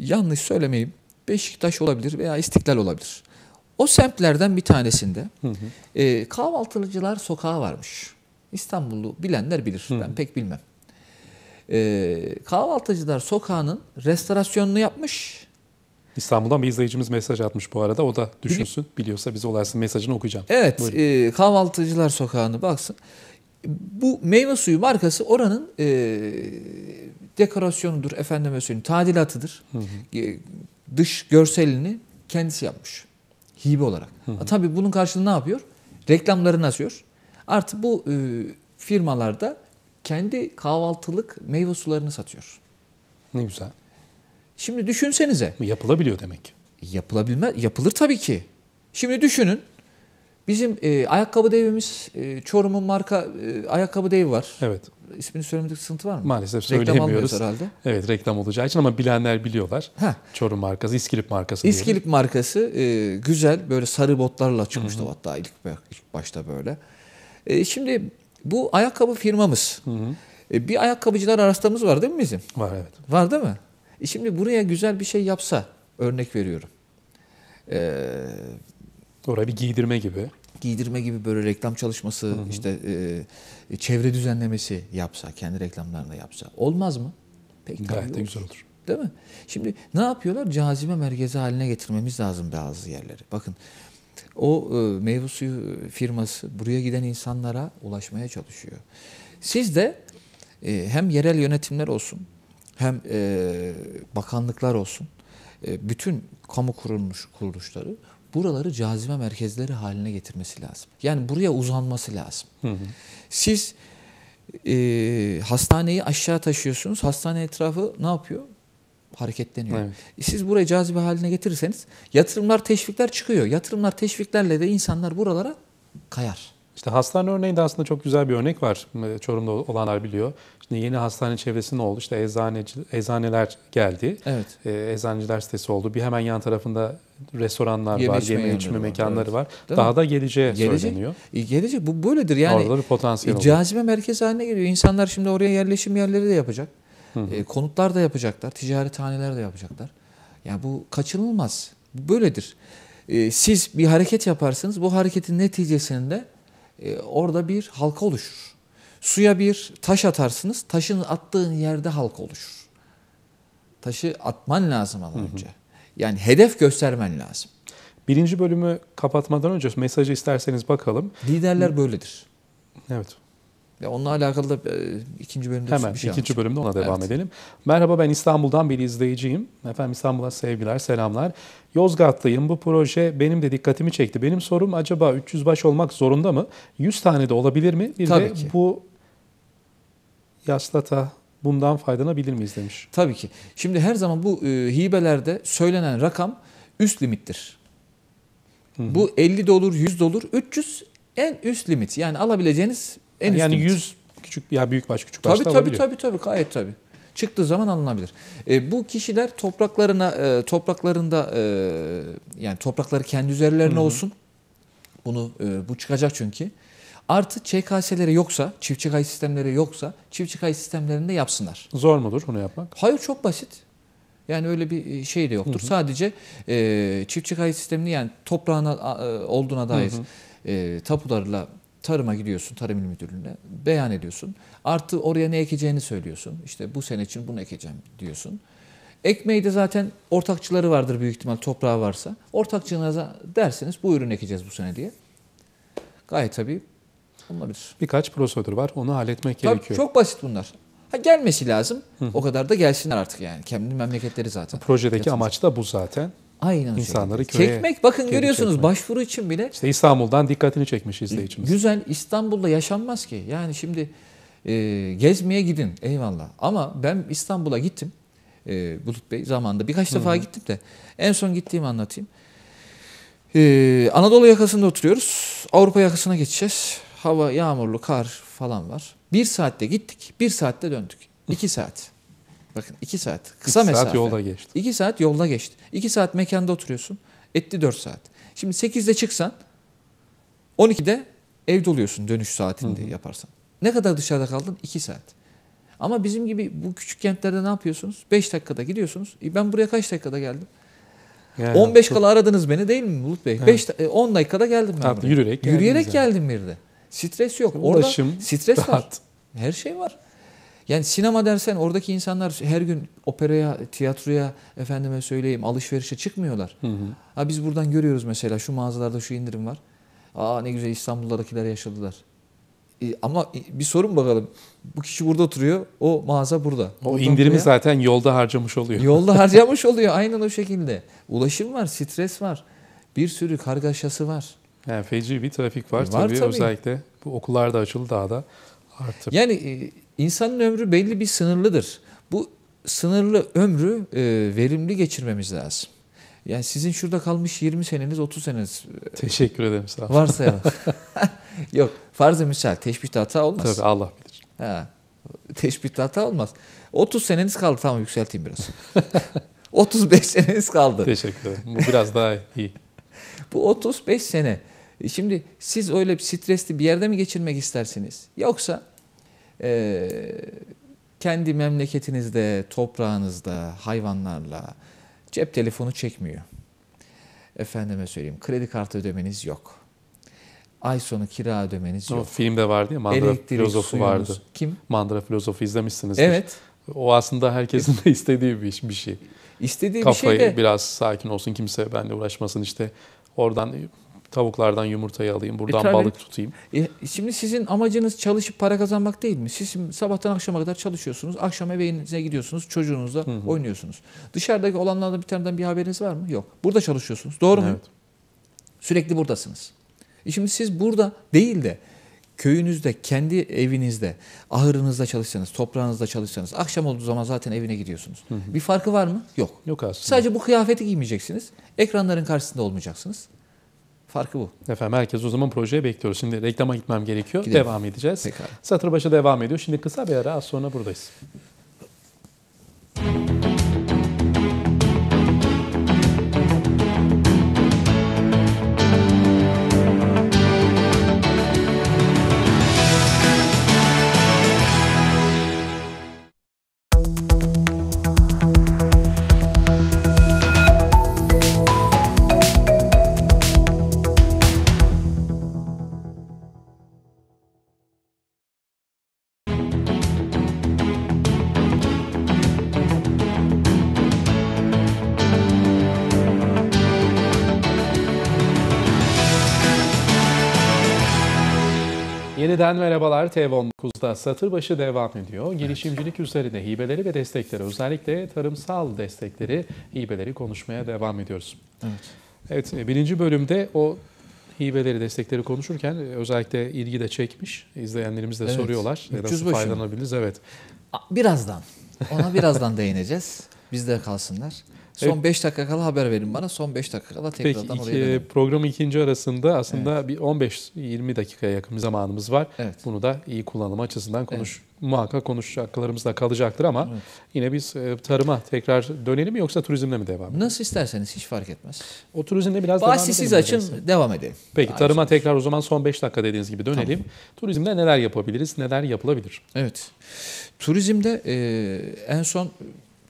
yanlış söylemeyeyim Beşiktaş olabilir veya İstiklal olabilir. O semtlerden bir tanesinde hı hı. E, kahvaltılıcılar sokağı varmış. İstanbul'u bilenler bilir. Hı. Ben pek bilmem. E, kahvaltıcılar sokağının restorasyonunu yapmış. İstanbul'dan bir izleyicimiz mesaj atmış bu arada. O da düşünsün. Biliyorsa bize olaysın mesajını okuyacağım. Evet. E, kahvaltıcılar sokağını baksın. Bu meyve suyu markası oranın e, dekorasyonudur, efendime söyleyeyim, tadilatıdır. Hı hı. E, dış görselini kendisi yapmış. Hibe olarak. Hı hı. Tabii bunun karşılığı ne yapıyor? Reklamlarını asıyor. Artı bu e, firmalarda kendi kahvaltılık meyve sularını satıyor. Ne güzel. Şimdi düşünsenize. Yapılabiliyor demek. Yapılabilme, yapılır tabii ki. Şimdi düşünün. Bizim e, ayakkabı devimiz, e, Çorum'un marka e, ayakkabı devi var. Evet. İsmini söylemekte sıkıntı var mı? Maalesef söyleyemiyoruz. Reklam herhalde. Evet reklam olacağı için ama bilenler biliyorlar. Heh. Çorum markası, İskilip markası. İskilip diyelim. markası e, güzel böyle sarı botlarla çıkmıştı Hı-hı. hatta ilk, ilk başta böyle. E, şimdi bu ayakkabı firmamız. E, bir ayakkabıcılar arastamız var değil mi bizim? Var evet. Var değil mi? E şimdi buraya güzel bir şey yapsa, örnek veriyorum. Ee, Oraya bir giydirme gibi. Giydirme gibi böyle reklam çalışması, hı hı. işte e, çevre düzenlemesi yapsa, kendi reklamlarını yapsa. Olmaz mı? Pek Gayet de güzel olur. Değil mi? Şimdi ne yapıyorlar? Cazibe merkezi haline getirmemiz lazım bazı yerleri. Bakın o e, meyve suyu firması buraya giden insanlara ulaşmaya çalışıyor. Siz de e, hem yerel yönetimler olsun, hem e, bakanlıklar olsun, e, bütün kamu kurulmuş kuruluşları buraları cazibe merkezleri haline getirmesi lazım. Yani buraya uzanması lazım. Hı hı. Siz e, hastaneyi aşağı taşıyorsunuz. Hastane etrafı ne yapıyor? Hareketleniyor. Evet. E, siz burayı cazibe haline getirirseniz yatırımlar, teşvikler çıkıyor. Yatırımlar, teşviklerle de insanlar buralara kayar. İşte hastane örneğinde aslında çok güzel bir örnek var. Ee, Çorum'da olanlar biliyor. Şimdi yeni hastane çevresi ne oldu? İşte eczane eczaneler geldi. Evet. E, ee, eczanciler sitesi oldu. Bir hemen yan tarafında restoranlar yeme var, içme yeme içme mekanları var. var. Daha mi? da geleceğe gelecek, söyleniyor. E, gelecek. Bu böyledir yani. Orada bir potansiyel e, Cazibe merkezi haline geliyor. İnsanlar şimdi oraya yerleşim yerleri de yapacak. Hı E, konutlar da yapacaklar. ticari taneler de yapacaklar. Yani bu kaçınılmaz. böyledir. E, siz bir hareket yaparsınız. Bu hareketin neticesinde e, orada bir halka oluşur. Suya bir taş atarsınız, taşın attığın yerde halka oluşur. Taşı atman lazım ama önce. Yani hedef göstermen lazım. Birinci bölümü kapatmadan önce mesajı isterseniz bakalım. Liderler böyledir. Evet. Ya onunla alakalı da e, ikinci bölümde Hemen bir şey ikinci almış. bölümde ona devam evet. edelim. Merhaba ben İstanbul'dan bir izleyiciyim. Efendim İstanbul'a sevgiler, selamlar. Yozgatlıyım. Bu proje benim de dikkatimi çekti. Benim sorum acaba 300 baş olmak zorunda mı? 100 tane de olabilir mi? Bir Tabii de ki. bu yaslata bundan faydalanabilir miyiz demiş. Tabii ki. Şimdi her zaman bu e, hibelerde söylenen rakam üst limittir. Hı-hı. Bu 50 de olur, 100 de olur. 300 en üst limit. Yani alabileceğiniz en yani üstün. 100 küçük ya büyük baş küçük baş tabii, tabii, tabii tabii gayet tabii. Çıktığı zaman alınabilir. E, bu kişiler topraklarına e, topraklarında e, yani toprakları kendi üzerlerine Hı-hı. olsun. Bunu e, bu çıkacak çünkü. Artı ÇKS'leri yoksa, çiftçi kayıt sistemleri yoksa çiftçi kayıt sistemlerinde yapsınlar. Zor mudur bunu yapmak? Hayır çok basit. Yani öyle bir e, şey de yoktur. Hı hı. Sadece e, çiftçi kayıt sistemini yani toprağına e, olduğuna dair hı hı. E, tapularla tarıma gidiyorsun, tarım il müdürlüğüne beyan ediyorsun. Artı oraya ne ekeceğini söylüyorsun. İşte bu sene için bunu ekeceğim diyorsun. Ekmeği de zaten ortakçıları vardır büyük ihtimal toprağı varsa. Ortakçınıza dersiniz bu ürün ekeceğiz bu sene diye. Gayet tabii olabilir. Birkaç prosedür var onu halletmek tabii gerekiyor. Çok basit bunlar. Ha gelmesi lazım. Hı. O kadar da gelsinler artık yani. Kendi memleketleri zaten. Projedeki Yatınca. amaç da bu zaten. Aynen insanları şekilde. köye çekmek bakın görüyorsunuz çekmek. başvuru için bile. İşte İstanbul'dan dikkatini çekmiş izleyicimiz. Güzel İstanbul'da yaşanmaz ki. Yani şimdi e, gezmeye gidin eyvallah ama ben İstanbul'a gittim. E, Bulut Bey zamanında birkaç -hı. defa gittim de en son gittiğimi anlatayım. E, Anadolu yakasında oturuyoruz. Avrupa yakasına geçeceğiz. Hava yağmurlu, kar falan var. Bir saatte gittik, bir saatte döndük. İki saat. Bakın iki saat. Kısa iki mesafe. saat yolda geçti. İki saat yolda geçti. İki saat mekanda oturuyorsun. Etti dört saat. Şimdi sekizde çıksan 12'de evde oluyorsun dönüş saatinde Hı-hı. yaparsan. Ne kadar dışarıda kaldın? İki saat. Ama bizim gibi bu küçük kentlerde ne yapıyorsunuz? Beş dakikada gidiyorsunuz. E ben buraya kaç dakikada geldim? Yani 15 kala aradınız beni değil mi Bulut Bey? 5 evet. 10 e, dakikada geldim ben. Tabii, buraya. yürüyerek Yürüyerek geldim bir de. Stres yok. Ulaşım, Orada stres rahat. var. Her şey var. Yani sinema dersen oradaki insanlar her gün operaya, tiyatroya, efendime söyleyeyim alışverişe çıkmıyorlar. Hı hı. Ha biz buradan görüyoruz mesela şu mağazalarda şu indirim var. Aa ne güzel İstanbul'dakiler yaşadılar. E, ama bir sorun bakalım. Bu kişi burada oturuyor, o mağaza burada. O indirimi buraya. zaten yolda harcamış oluyor. Yolda harcamış oluyor aynen o şekilde. Ulaşım var, stres var. Bir sürü kargaşası var. Yani feci bir trafik var, e, var tabii, tabii özellikle. Bu okullar da açıldı daha da artık. Yani e, İnsanın ömrü belli bir sınırlıdır. Bu sınırlı ömrü e, verimli geçirmemiz lazım. Yani sizin şurada kalmış 20 seneniz, 30 seneniz. E, Teşekkür ederim sağ olun. Varsayalım. Yok, farz-ı misal. Teşbihte hata olmaz. Tabii Allah bilir. Ha, teşbih hata olmaz. 30 seneniz kaldı. Tamam yükselteyim biraz. 35 seneniz kaldı. Teşekkür ederim. Bu biraz daha iyi. Bu 35 sene. Şimdi siz öyle bir stresli bir yerde mi geçirmek istersiniz? Yoksa e, kendi memleketinizde, toprağınızda, hayvanlarla cep telefonu çekmiyor. Efendime söyleyeyim kredi kartı ödemeniz yok. Ay sonu kira ödemeniz o yok. Filmde vardı ya Mandıra Elektrik filozofu suyunuz. vardı. Kim? Mandıra filozofu izlemişsiniz Evet. O aslında herkesin de istediği bir, bir şey. İstediği Kafayı bir şey de. biraz sakin olsun kimse benimle uğraşmasın işte oradan Tavuklardan yumurtayı alayım, e, buradan e, balık tutayım. E, şimdi sizin amacınız çalışıp para kazanmak değil mi? Siz sabahtan akşama kadar çalışıyorsunuz, akşam evinize gidiyorsunuz, çocuğunuzla hı hı. oynuyorsunuz. Dışarıdaki olanlardan bir taneden bir haberiniz var mı? Yok. Burada çalışıyorsunuz, doğru evet. mu? Sürekli buradasınız. E şimdi siz burada değil de köyünüzde, kendi evinizde, ahırınızda çalışsanız, toprağınızda çalışsanız, akşam olduğu zaman zaten evine gidiyorsunuz. Hı hı. Bir farkı var mı? Yok. Yok aslında. Sadece bu kıyafeti giymeyeceksiniz. Ekranların karşısında olmayacaksınız. Farkı bu. Efendim herkes o zaman projeye bekliyor. Şimdi reklama gitmem gerekiyor. Gidelim. Devam edeceğiz. Pekala. Satır başı devam ediyor. Şimdi kısa bir ara az sonra buradayız. Müzik Yeniden merhabalar TV19'da satır başı devam ediyor. Girişimcilik üzerine hibeleri ve destekleri özellikle tarımsal destekleri, hibeleri konuşmaya devam ediyoruz. Evet. Evet e, birinci bölümde o hibeleri, destekleri konuşurken e, özellikle ilgi de çekmiş. İzleyenlerimiz de evet. soruyorlar. Nasıl başı. faydalanabiliriz? Evet. Birazdan. Ona birazdan değineceğiz. Bizde kalsınlar. Son 5 evet. dakika kala haber verin bana. Son 5 dakika kala tekrardan Peki, oraya dönelim. Programın ikinci arasında aslında evet. bir 15-20 dakikaya yakın bir zamanımız var. Evet. Bunu da iyi kullanım açısından konuş. Evet. Muhakkak konuşacak akıllarımızda kalacaktır ama evet. yine biz e, tarıma tekrar dönelim mi yoksa turizmle mi devam edelim? Nasıl isterseniz hiç fark etmez. O turizmle biraz Bahsi devam edelim. siz açın devam edelim. Peki Daha tarıma tekrar o zaman son 5 dakika dediğiniz gibi dönelim. Tamam. Turizmde neler yapabiliriz, neler yapılabilir? Evet. Turizmde e, en son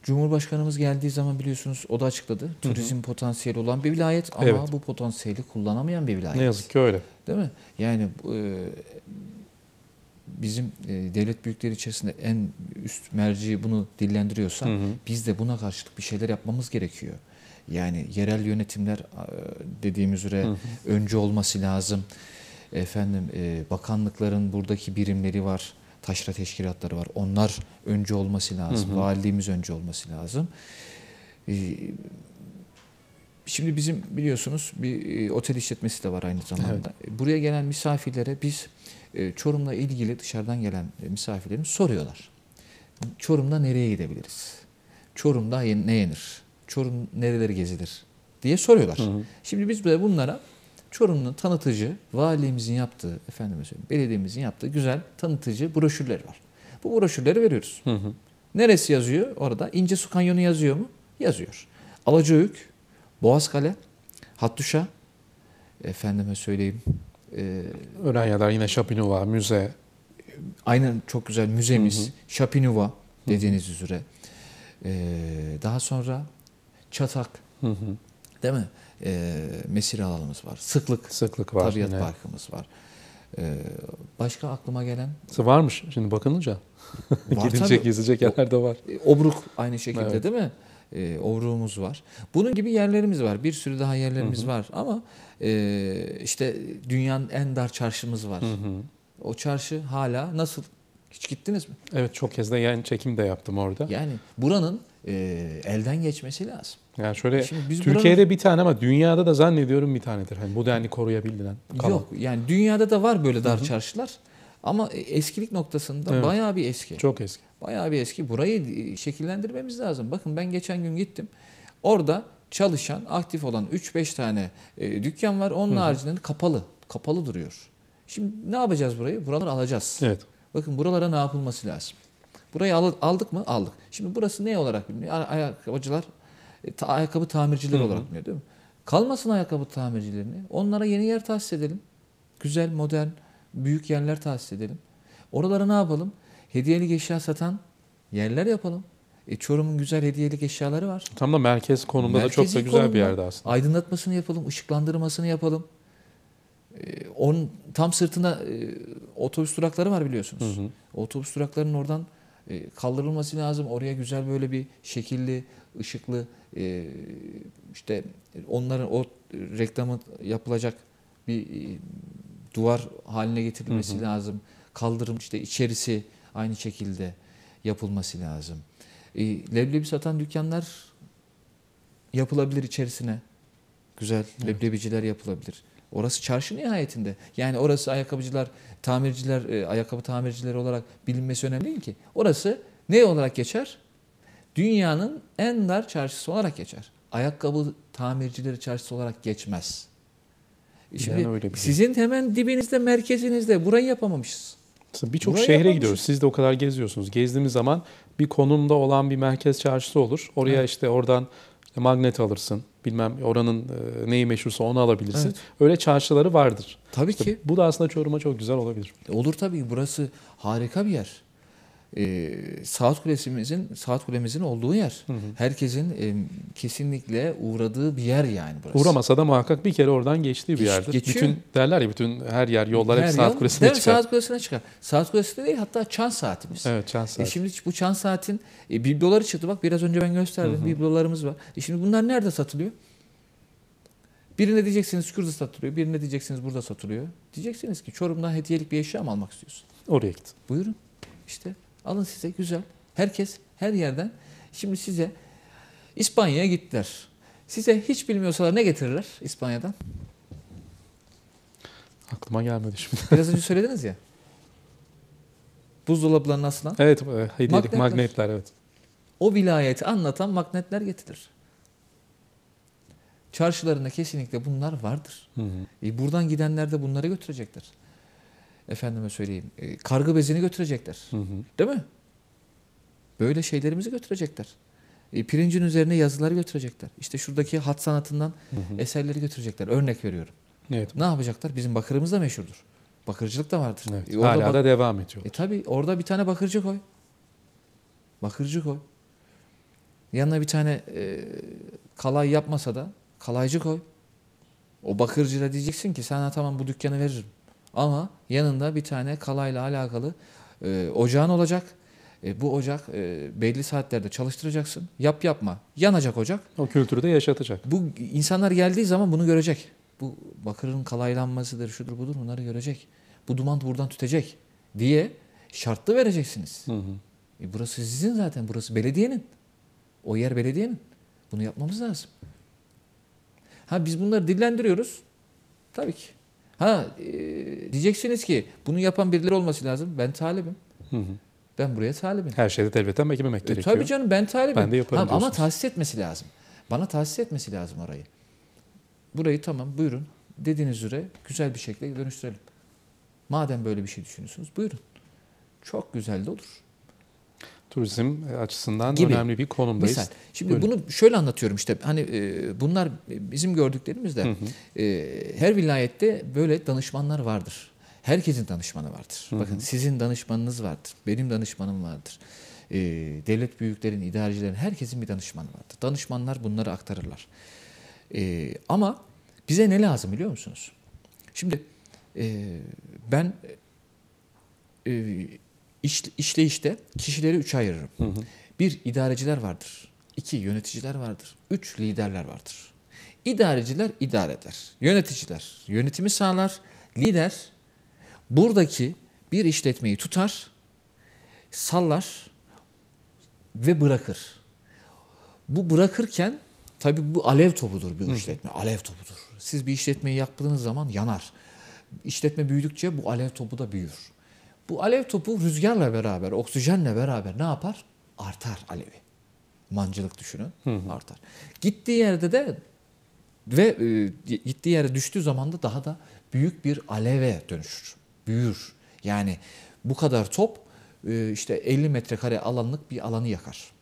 Cumhurbaşkanımız geldiği zaman biliyorsunuz o da açıkladı. Turizm hı hı. potansiyeli olan bir vilayet ama evet. bu potansiyeli kullanamayan bir vilayet. Ne yazık ki öyle. Değil mi? Yani e, bizim e, devlet büyükleri içerisinde en üst merci bunu dillendiriyorsa hı hı. biz de buna karşılık bir şeyler yapmamız gerekiyor. Yani yerel yönetimler dediğimiz üzere hı hı. önce olması lazım. Efendim e, bakanlıkların buradaki birimleri var taşra teşkilatları var. Onlar önce olması lazım. Hı hı. Valiliğimiz önce olması lazım. Ee, şimdi bizim biliyorsunuz bir e, otel işletmesi de var aynı zamanda. Evet. Buraya gelen misafirlere biz e, Çorum'la ilgili dışarıdan gelen e, misafirlerimiz soruyorlar. Çorum'da nereye gidebiliriz? Çorum'da ne yenir? Çorum nereleri gezilir? diye soruyorlar. Hı hı. Şimdi biz de bunlara Çorum'un tanıtıcı, valimizin yaptığı, efendim, söyleyeyim, belediyemizin yaptığı güzel tanıtıcı broşürleri var. Bu broşürleri veriyoruz. Hı hı. Neresi yazıyor orada? İnce Su Kanyonu yazıyor mu? Yazıyor. Alacayük, Boğazkale, Hattuşa, efendime söyleyeyim. E, Öranya'da yine Şapinova müze. Aynen çok güzel müzemiz. Şapinova dediğiniz hı hı. üzere. E, daha sonra Çatak. Hı hı. Değil mi? e, mesire alanımız var. Sıklık, Sıklık var tabiat yine. parkımız var. E, başka aklıma gelen... Varmış şimdi bakınınca. Var Gidecek, gezecek yerler de var. E, obruk aynı şekilde evet. değil mi? E, obruğumuz var. Bunun gibi yerlerimiz var. Bir sürü daha yerlerimiz hı hı. var ama e, işte dünyanın en dar çarşımız var. Hı hı. O çarşı hala nasıl hiç gittiniz mi? Evet çok kez de yani çekim de yaptım orada. Yani buranın e, elden geçmesi lazım. Yani şöyle Şimdi biz Türkiye'de buranın... bir tane ama dünyada da zannediyorum bir tanedir. Hani modernliği koruyabilen. koruyabildiğinden. Yok yani dünyada da var böyle dar Hı-hı. çarşılar. Ama e, eskilik noktasında evet. bayağı bir eski. Çok eski. Bayağı bir eski. Burayı e, şekillendirmemiz lazım. Bakın ben geçen gün gittim. Orada çalışan, aktif olan 3-5 tane e, dükkan var. Onun Hı-hı. haricinde kapalı. Kapalı duruyor. Şimdi ne yapacağız burayı? Buraları alacağız. Evet. Bakın buralara ne yapılması lazım? Burayı aldık mı? Aldık. Şimdi burası ne olarak biliniyor? Ayakkabıcılar, e, ayakkabı tamircileri Hı -hı. olarak biliniyor değil mi? Kalmasın ayakkabı tamircilerini. Onlara yeni yer tahsis edelim. Güzel, modern, büyük yerler tahsis edelim. Oralara ne yapalım? Hediyelik eşya satan yerler yapalım. E, Çorum'un güzel hediyelik eşyaları var. Tam da merkez konumda da çok da güzel konumda. bir yerde aslında. Aydınlatmasını yapalım, ışıklandırmasını yapalım. E, on tam sırtına e, otobüs durakları var biliyorsunuz. Hı hı. Otobüs duraklarının oradan e, kaldırılması lazım. Oraya güzel böyle bir şekilli, ışıklı e, işte onların o reklamı yapılacak bir e, duvar haline getirilmesi hı hı. lazım. Kaldırım işte içerisi aynı şekilde yapılması lazım. E, leblebi satan dükkanlar yapılabilir içerisine. Güzel evet. leblebiciler yapılabilir. Orası çarşı nihayetinde. Yani orası ayakkabıcılar, tamirciler, e, ayakkabı tamircileri olarak bilinmesi önemli değil ki. Orası ne olarak geçer? Dünyanın en dar çarşısı olarak geçer. Ayakkabı tamircileri çarşısı olarak geçmez. E şimdi yani öyle şey. sizin hemen dibinizde, merkezinizde burayı yapamamışız. Birçok şehre gidiyoruz. Siz de o kadar geziyorsunuz. Gezdiğimiz zaman bir konumda olan bir merkez çarşısı olur. Oraya evet. işte oradan e, magnet alırsın. Bilmem oranın e, neyi meşhursa onu alabilirsin. Evet. Öyle çarşıları vardır. Tabii işte ki. Bu da aslında Çorum'a çok güzel olabilir. E, olur tabii. Burası harika bir yer e, saat kulesimizin saat kulemizin olduğu yer. Hı hı. Herkesin e, kesinlikle uğradığı bir yer yani burası. Uğramasa da muhakkak bir kere oradan geçtiği bir Geç, yerdir. Geçiyor. Bütün derler ya bütün her yer yollar her hep saat yol, kulesine çıkar. Saat kulesine çıkar. Saat kulesinde değil hatta çan saatimiz. Evet çan saat. E şimdi bu çan saatin e, bibloları çıktı. Bak biraz önce ben gösterdim. Hı hı. Biblolarımız var. E şimdi bunlar nerede satılıyor? Birine diyeceksiniz şurada satılıyor, birine diyeceksiniz burada satılıyor. Diyeceksiniz ki Çorum'dan hediyelik bir eşya mı almak istiyorsun? Oraya git. Buyurun. İşte Alın size güzel. Herkes her yerden. Şimdi size İspanya'ya gittiler. Size hiç bilmiyorsalar ne getirirler İspanya'dan? Aklıma gelmedi şimdi. Biraz önce söylediniz ya. Buzdolaplarının aslan. Evet, e, hediyelik magnetler. magnetler evet. O vilayeti anlatan magnetler getirir. Çarşılarında kesinlikle bunlar vardır. Hı hı. E buradan gidenler de bunları götürecekler efendime söyleyeyim e, kargı bezini götürecekler. Hı hı. Değil mi? Böyle şeylerimizi götürecekler. E, pirincin üzerine yazılar götürecekler. İşte şuradaki hat sanatından hı hı. eserleri götürecekler. Örnek veriyorum. Evet. Ne yapacaklar? Bizim bakırımız da meşhurdur. Bakırcılık da vardır. Evet, e, hala da devam ediyor. E tabi orada bir tane bakırcı koy. Bakırcı koy. Yanına bir tane e, kalay yapmasa da kalaycı koy. O bakırcıda diyeceksin ki sana tamam bu dükkanı veririm. Ama yanında bir tane kalayla alakalı e, ocağın olacak. E, bu ocak e, belli saatlerde çalıştıracaksın. Yap yapma. Yanacak ocak. O kültürü de yaşatacak. Bu insanlar geldiği zaman bunu görecek. Bu bakırın kalaylanmasıdır, şudur budur bunları görecek. Bu duman buradan tütecek diye şartlı vereceksiniz. Hı hı. E, burası sizin zaten. Burası belediyenin. O yer belediyenin. Bunu yapmamız lazım. Ha biz bunları dillendiriyoruz. Tabii ki. Ha e, diyeceksiniz ki bunu yapan birileri olması lazım. Ben talibim. Hı hı. Ben buraya talibim. Her şeyde elbette beklememek e, gerekiyor. Tabii canım ben talibim. Ben de yaparım ha, Ama tahsis etmesi lazım. Bana tahsis etmesi lazım orayı. Burayı tamam buyurun dediğiniz üzere güzel bir şekilde dönüştürelim. Madem böyle bir şey düşünüyorsunuz buyurun. Çok güzel de olur turizm açısından gibi. önemli bir konumdayız. Misal. Şimdi Buyurun. bunu şöyle anlatıyorum işte hani e, bunlar bizim gördüklerimiz de E, her vilayette böyle danışmanlar vardır. Herkesin danışmanı vardır. Hı hı. Bakın sizin danışmanınız vardır. Benim danışmanım vardır. E, devlet büyüklerin, idarecilerin herkesin bir danışmanı vardır. Danışmanlar bunları aktarırlar. E, ama bize ne lazım biliyor musunuz? Şimdi e, ben e, İş, işleyişte kişileri üçe ayırırım. Hı hı. Bir, idareciler vardır. İki, yöneticiler vardır. Üç, liderler vardır. İdareciler idare eder. Yöneticiler yönetimi sağlar. Lider buradaki bir işletmeyi tutar, sallar ve bırakır. Bu bırakırken tabii bu alev topudur bir Hı. işletme. Alev topudur. Siz bir işletmeyi yaptığınız zaman yanar. İşletme büyüdükçe bu alev topu da büyür. Bu alev topu rüzgarla beraber, oksijenle beraber ne yapar? Artar alevi. Mancılık düşünün, hı hı. artar. Gittiği yerde de ve e, gittiği yere düştüğü zaman da daha da büyük bir aleve dönüşür. Büyür. Yani bu kadar top e, işte 50 metrekare alanlık bir alanı yakar.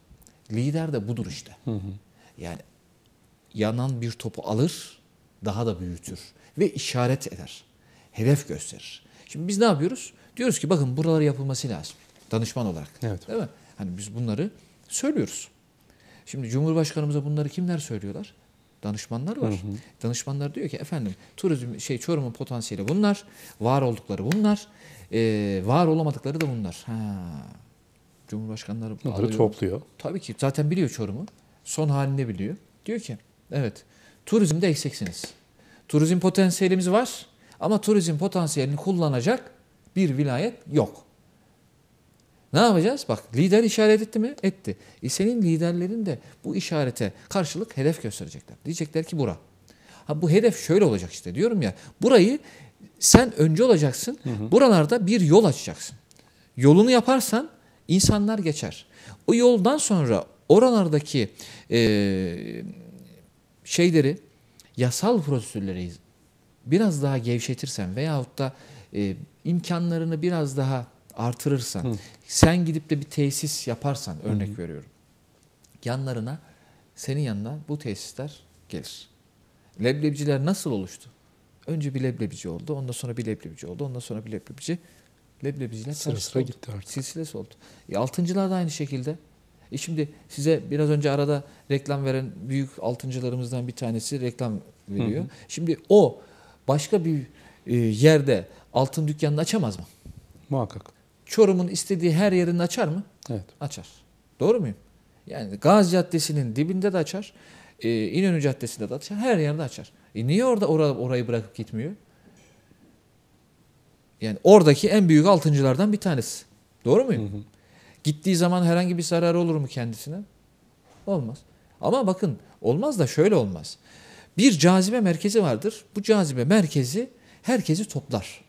Lider de budur işte. Hı hı. Yani yanan bir topu alır, daha da büyütür ve işaret eder. Hedef gösterir. Şimdi biz ne yapıyoruz? Diyoruz ki bakın buraları yapılması lazım. Danışman olarak. Evet. Değil mi? Hani biz bunları söylüyoruz. Şimdi Cumhurbaşkanımıza bunları kimler söylüyorlar? Danışmanlar var. Hı hı. Danışmanlar diyor ki efendim turizm şey Çorum'un potansiyeli bunlar, var oldukları bunlar, e, var olamadıkları da bunlar. Ha. Cumhurbaşkanları bunları topluyor. Tabii ki zaten biliyor Çorum'u. Son halini biliyor. Diyor ki evet turizmde eksiksiniz. Turizm potansiyelimiz var ama turizm potansiyelini kullanacak bir vilayet yok. Ne yapacağız? Bak lider işaret etti mi? Etti. E senin liderlerin de bu işarete karşılık hedef gösterecekler. Diyecekler ki bura. Ha bu hedef şöyle olacak işte diyorum ya. Burayı sen önce olacaksın. Hı hı. Buralarda bir yol açacaksın. Yolunu yaparsan insanlar geçer. O yoldan sonra oralardaki e, şeyleri yasal prosedürleri biraz daha gevşetirsen veyahut da e, imkanlarını biraz daha artırırsan, Hı. sen gidip de bir tesis yaparsan örnek Hı. veriyorum. Yanlarına senin yanına bu tesisler gelir. Leblebiciler nasıl oluştu? Önce bir leblebici oldu, ondan sonra bir leblebici oldu, ondan sonra bir leblebici. Leblebiciler sıra sıra oldu. gitti artık. Silsilesi oldu. E, altıncılar da aynı şekilde. E şimdi size biraz önce arada reklam veren büyük altıncılarımızdan bir tanesi reklam veriyor. Hı hı. Şimdi o başka bir e, yerde altın dükkanını açamaz mı? Muhakkak. Çorum'un istediği her yerini açar mı? Evet. Açar. Doğru muyum? Yani Gazi Caddesi'nin dibinde de açar. E, İnönü Caddesi'nde de açar. Her yerde açar. E niye orada or orayı bırakıp gitmiyor? Yani oradaki en büyük altıncılardan bir tanesi. Doğru muyum? Hı hı. Gittiği zaman herhangi bir zararı olur mu kendisine? Olmaz. Ama bakın olmaz da şöyle olmaz. Bir cazibe merkezi vardır. Bu cazibe merkezi herkesi toplar.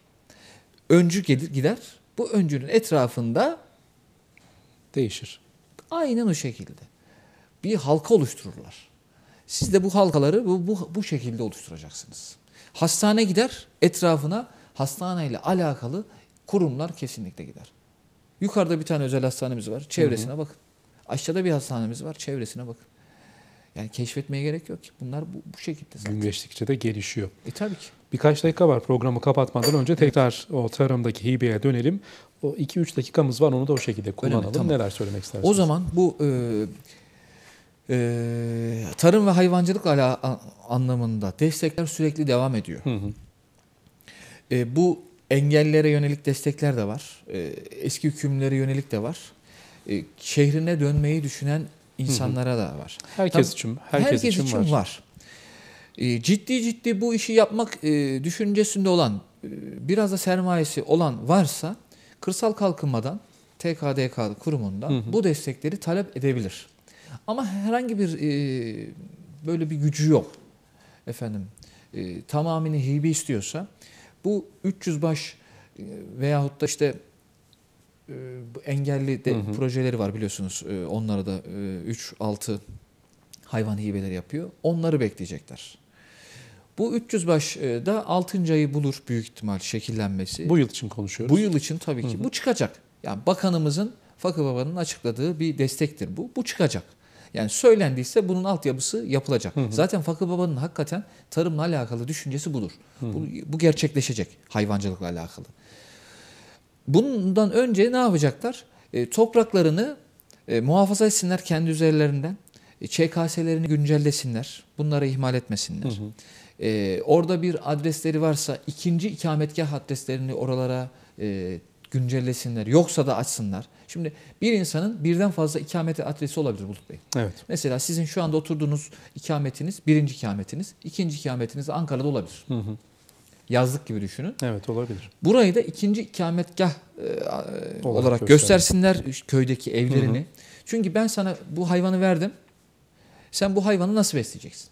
Öncü gelir gider. Bu öncünün etrafında değişir. Aynen o şekilde. Bir halka oluştururlar. Siz de bu halkaları bu, bu, bu şekilde oluşturacaksınız. Hastane gider etrafına hastaneyle alakalı kurumlar kesinlikle gider. Yukarıda bir tane özel hastanemiz var. Çevresine hı hı. bakın. Aşağıda bir hastanemiz var. Çevresine bakın. Yani keşfetmeye gerek yok ki. Bunlar bu, bu şekilde zaten. Gün geçtikçe de gelişiyor. E tabii ki. Birkaç dakika var programı kapatmadan önce tekrar o tarımdaki hibeye dönelim. O 2-3 dakikamız var onu da o şekilde kullanalım. Öyle mi? Tamam. Neler söylemek istersiniz? O zaman bu e, e, tarım ve hayvancılık ala, anlamında destekler sürekli devam ediyor. Hı hı. E, bu engellere yönelik destekler de var. E, eski hükümlere yönelik de var. E, şehrine dönmeyi düşünen insanlara hı hı. da var. Herkes Tabii, için, herkes, herkes için, için var. var. Ee, ciddi ciddi bu işi yapmak e, düşüncesinde olan, e, biraz da sermayesi olan varsa kırsal kalkınmadan TKDK kurumundan hı hı. bu destekleri talep edebilir. Ama herhangi bir e, böyle bir gücü yok. Efendim tamamını hibe istiyorsa bu 300 baş e, veyahut da işte engelli de hı hı. projeleri var biliyorsunuz. onlara da 3-6 hayvan hibeleri yapıyor. Onları bekleyecekler. Bu 300 baş e, da 6. ayı bulur büyük ihtimal şekillenmesi. Bu yıl için konuşuyoruz. Bu yıl için tabii ki. Hı hı. Bu çıkacak. Yani bakanımızın, Fakı Baba'nın açıkladığı bir destektir bu. Bu çıkacak. Yani söylendiyse bunun altyapısı yapılacak. Hı hı. Zaten Fakı Baba'nın hakikaten tarımla alakalı düşüncesi budur. Hı hı. Bu, bu gerçekleşecek hayvancılıkla alakalı. Bundan önce ne yapacaklar? E, topraklarını e, muhafaza etsinler kendi üzerlerinden. E, ÇKS'lerini güncellesinler. Bunları ihmal etmesinler. Hı hı. E, orada bir adresleri varsa ikinci ikametgah adreslerini oralara e, güncellesinler. Yoksa da açsınlar. Şimdi bir insanın birden fazla ikamet adresi olabilir Bulut Bey. Evet. Mesela sizin şu anda oturduğunuz ikametiniz birinci ikametiniz, ikinci ikametiniz Ankara'da olabilir. Hı hı. Yazlık gibi düşünün. Evet olabilir. Burayı da ikinci ikametgah e, olarak, göstersinler. göstersinler köydeki evlerini. Hı hı. Çünkü ben sana bu hayvanı verdim. Sen bu hayvanı nasıl besleyeceksin?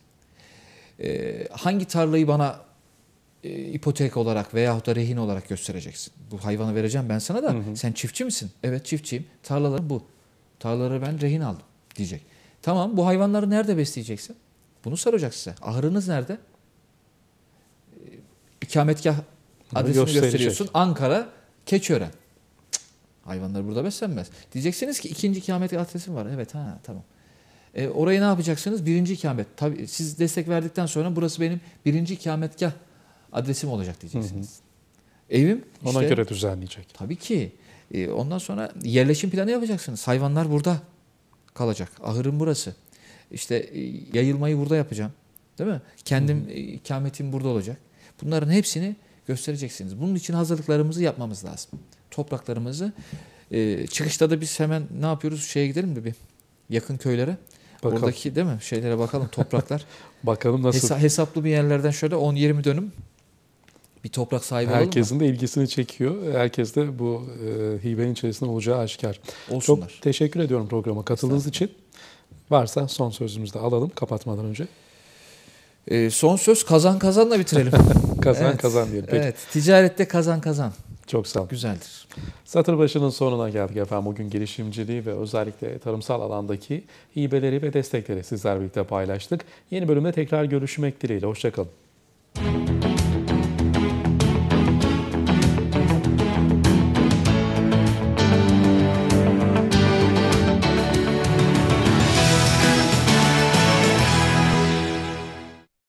e, hangi tarlayı bana e, ipotek olarak veyahut da rehin olarak göstereceksin? Bu hayvanı vereceğim ben sana da hı hı. sen çiftçi misin? Evet çiftçiyim. Tarlalar bu. Tarlaları ben rehin aldım diyecek. Tamam bu hayvanları nerede besleyeceksin? Bunu soracak size. Ahırınız nerede? Ee, ikametgah ikametgah adresini gösteriyorsun. Ankara, Keçiören. Hayvanlar burada beslenmez. Diyeceksiniz ki ikinci ikametgah adresim var. Evet ha tamam. E, orayı ne yapacaksınız? Birinci ikamet. Tabii siz destek verdikten sonra burası benim birinci ikametgah adresim olacak diyeceksiniz. Hı hı. Evim işte, ona göre düzenleyecek. Tabii ki. E, ondan sonra yerleşim planı yapacaksınız. Hayvanlar burada kalacak. Ahırım burası. İşte e, yayılmayı burada yapacağım. Değil mi? Kendim hı hı. E, ikametim burada olacak. Bunların hepsini göstereceksiniz. Bunun için hazırlıklarımızı yapmamız lazım. Topraklarımızı. E, çıkışta da biz hemen ne yapıyoruz? Şeye gidelim mi bir yakın köylere? Bakalım. Buradaki değil mi? Şeylere bakalım topraklar. bakalım nasıl. Hesa- hesaplı bir yerlerden şöyle 10-20 dönüm bir toprak sahibi Herkesin de ilgisini çekiyor. Herkes de bu e, hibenin içerisinde olacağı aşikar. Olsunlar. Çok teşekkür ediyorum programa katıldığınız için. Varsa son sözümüzü de alalım kapatmadan önce. E, son söz kazan kazanla bitirelim. kazan evet. kazan diyelim. Peki. Evet, ticarette kazan kazan. Çok sağ olun. Güzeldir. Satır başının sonuna geldik efendim. Bugün girişimciliği ve özellikle tarımsal alandaki hibeleri ve destekleri sizler birlikte paylaştık. Yeni bölümde tekrar görüşmek dileğiyle. Hoşçakalın.